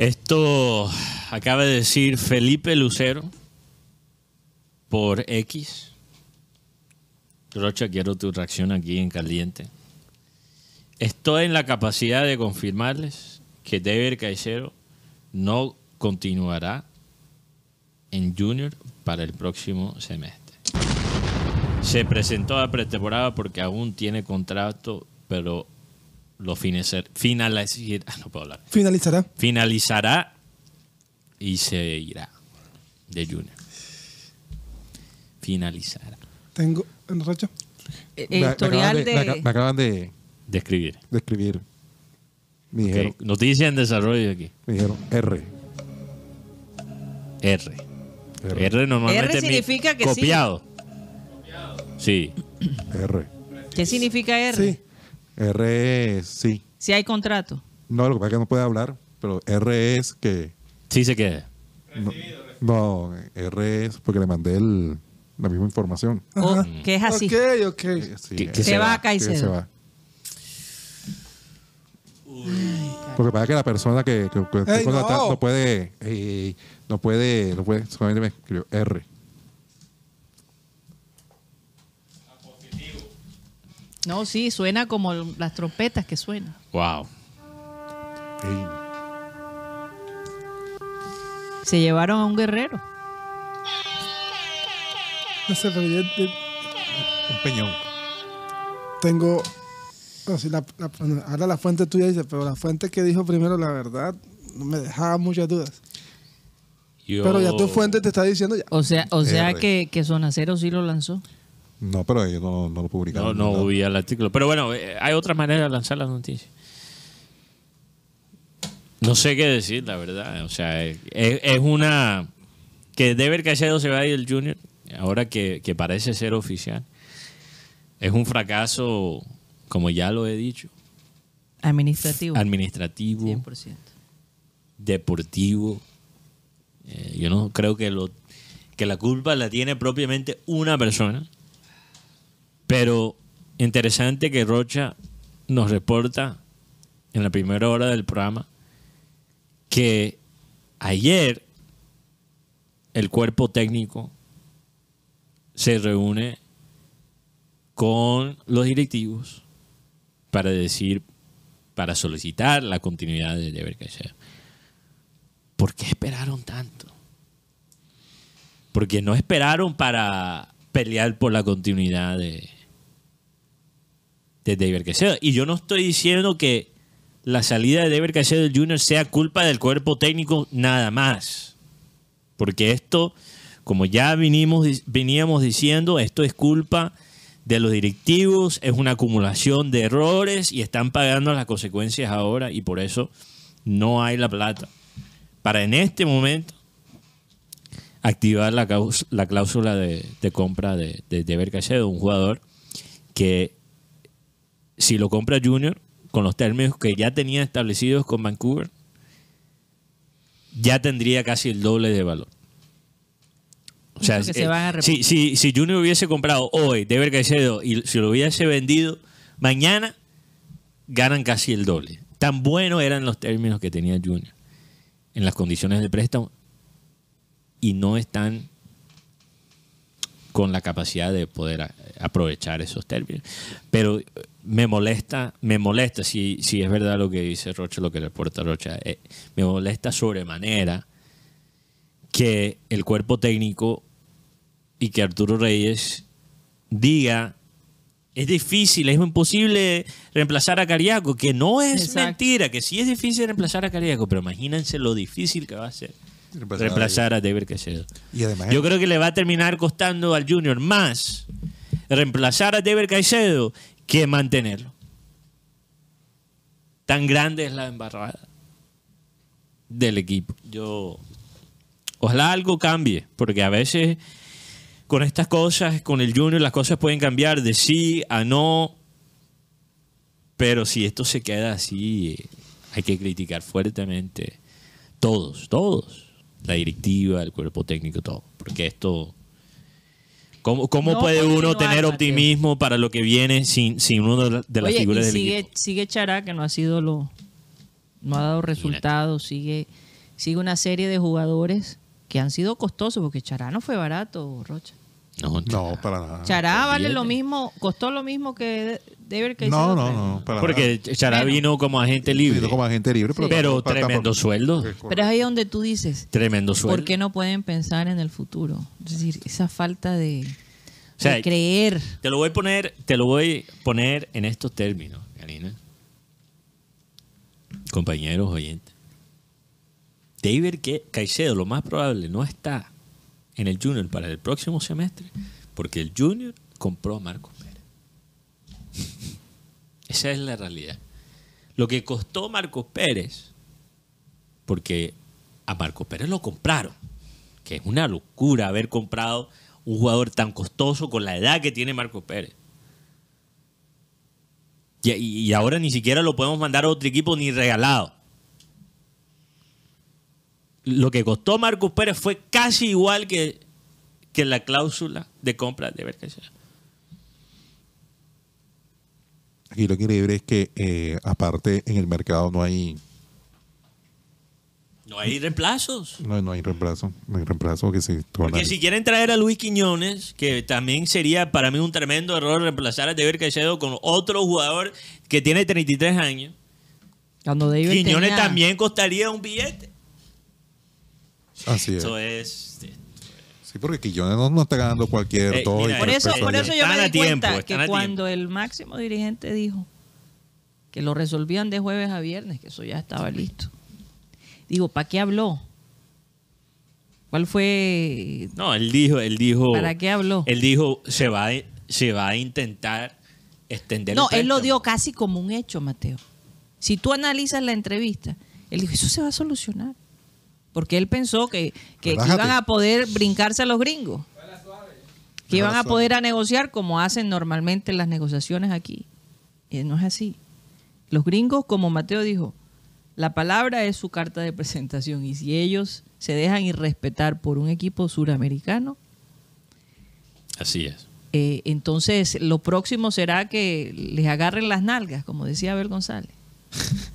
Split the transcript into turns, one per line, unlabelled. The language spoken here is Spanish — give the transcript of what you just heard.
Esto acaba de decir Felipe Lucero por X. Rocha, quiero tu reacción aquí en caliente. Estoy en la capacidad de confirmarles que Deber Caicero no continuará en Junior para el próximo semestre. Se presentó a pretemporada porque aún tiene contrato, pero lo finalizará. Ah, no puedo hablar. Finalizará. Finalizará y se irá de Junior. Finalizará. Tengo en racha. Eh, historial me, acaban de, Me, acaban de. escribir. De escribir. en desarrollo aquí. Me dijeron R. R. R, normalmente R significa que copiado. Sí. copiado. Sí. R.
¿Qué significa R? Sí.
R es sí.
Si hay contrato.
No, lo que pasa es que no puede hablar, pero R es que. Sí se queda. No, R es porque le mandé el, la misma información.
Oh, que es así. Ok, ok. que, se, va, va Caicedo. Que se va.
Uy. Porque pasa que la persona que, que, que no. puede, no puede, no puede, solamente me escribió R.
No, sí, suena como las trompetas que suenan. Wow. Se llevaron a un
guerrero. Un peñón. Tengo. la, ahora la fuente tuya dice, pero la fuente que dijo primero la verdad No me dejaba muchas dudas. Pero ya tu
fuente te está diciendo ya. O sea, o sea que, que Sonacero sí lo lanzó.
No, pero ellos no, lo publicaron. No, no vi el artículo. Pero bueno, eh, hay otras maneras de lanzar las noticias. No sé qué decir, la verdad. O sea, eh, es, una... Que Deber haber se va del Junior, ahora que, parece ser oficial, es un fracaso, como ya lo he dicho.
Administrativo.
Administrativo. 100%. Deportivo. Eh, yo no creo que, lo, que la culpa la tiene propiamente una persona. Pero interesante que Rocha nos reporta en la primera hora del programa que ayer el cuerpo técnico se reúne con los directivos para decir, para solicitar la continuidad de Deber ¿Por qué esperaron tanto? Porque no esperaron para pelear por la continuidad de de David Y yo no estoy diciendo que la salida de David Caicedo Jr. sea culpa del cuerpo técnico nada más. Porque esto, como ya vinimos, veníamos diciendo, esto es culpa de los directivos, es una acumulación de errores y están pagando las consecuencias ahora y por eso no hay la plata. Para en este momento activar la, la cláusula de, compra de, de, de un jugador que si lo compra Junior con los términos que ya tenía establecidos con Vancouver, ya tendría casi el doble de valor. O sea, eh, si, si, Junior hubiese comprado hoy Deber Caicedo y si lo hubiese vendido mañana, ganan casi el doble. Tan buenos eran los términos que tenía Junior en las condiciones de préstamo y no están con la capacidad de poder aprovechar esos términos. Pero eh, me molesta, me molesta, si, si es verdad lo que dice Rocha, lo que reporta Rocha, eh, me molesta sobremanera que el cuerpo técnico y que Arturo Reyes diga es difícil, es imposible reemplazar a Cariaco, que no es mentira, que sí es difícil reemplazar a Cariaco, pero imagínense lo difícil que va a ser reemplazar, a David Caicedo. Yo creo que le va a terminar costando al Junior más reemplazar a David Caicedo que mantenerlo. Tan grande es la embarrada del equipo. Yo ojalá algo cambie, porque a veces con estas cosas, con el Junior, las cosas pueden cambiar de sí a no. Pero si esto se queda así, eh, hay que criticar fuertemente. Todos, todos la directiva, el cuerpo técnico, todo. Porque esto. ¿Cómo, cómo puede uno tener optimismo para lo que viene sin, sin uno de las figuras del sigue,
equipo? Sigue Chará, que no ha sido lo. No ha dado resultados. Sigue, sigue una serie de jugadores que han sido costosos, porque Chará no fue barato, Rocha.
No, no para nada. Chará vale lo
mismo, costó lo mismo que no, no, no. Porque ya
vino como agente libre. como agente libre, pero, tremendo sueldo. Pero
es ahí donde tú dices,
Tremendo sueldo. ¿por
qué no pueden pensar en el futuro? Es decir, esa falta de,
creer. Te lo voy a poner, te lo voy a poner en estos términos, Karina. Compañeros oyentes. David Caicedo, lo más probable, no está en el Junior para el próximo semestre porque el Junior compró a Marcos Pérez. Esa es la realidad. Lo que costó Marcos Pérez, porque a Marcos Pérez lo compraron, que es una locura haber comprado un jugador tan costoso con la edad que tiene Marcos Pérez. Y, ahora ni siquiera lo podemos mandar a otro equipo ni regalado. Lo que costó Marcos Pérez fue casi igual que, la cláusula de compra de sea Aquí lo increíble es que, eh, aparte, en el mercado no hay. No hay reemplazos. No, no hay reemplazo. No hay reemplazo que Porque si quieren traer a Luis Quiñones, que también sería para mí un tremendo error reemplazar a David Caicedo con otro jugador que tiene 33 años.
Cuando Quiñones también costaría un
billete. Así es. Eso es Sí, porque Quillones no, no está ganando cualquier eh, todo. por, eso, por, eso, yo me di cuenta que cuando
el máximo dirigente dijo que lo resolvían de jueves a viernes, que eso ya estaba listo. Digo, ¿para qué habló?
¿Cuál fue? No, él dijo, él dijo. ¿Para qué habló? Él dijo, se va, a, se va a intentar extender. No, él lo
dio casi como un hecho, Mateo. Si tú analizas la entrevista, él dijo, eso se va a solucionar porque él pensó que, que, iban a poder brincarse a los gringos, que iban a poder a negociar como hacen normalmente las negociaciones aquí. Y no es así. Los gringos, como Mateo dijo, la palabra es su carta de presentación y si ellos se dejan irrespetar por un equipo suramericano. Así es. Eh, entonces, lo próximo será que les agarren las nalgas, como decía Abel González.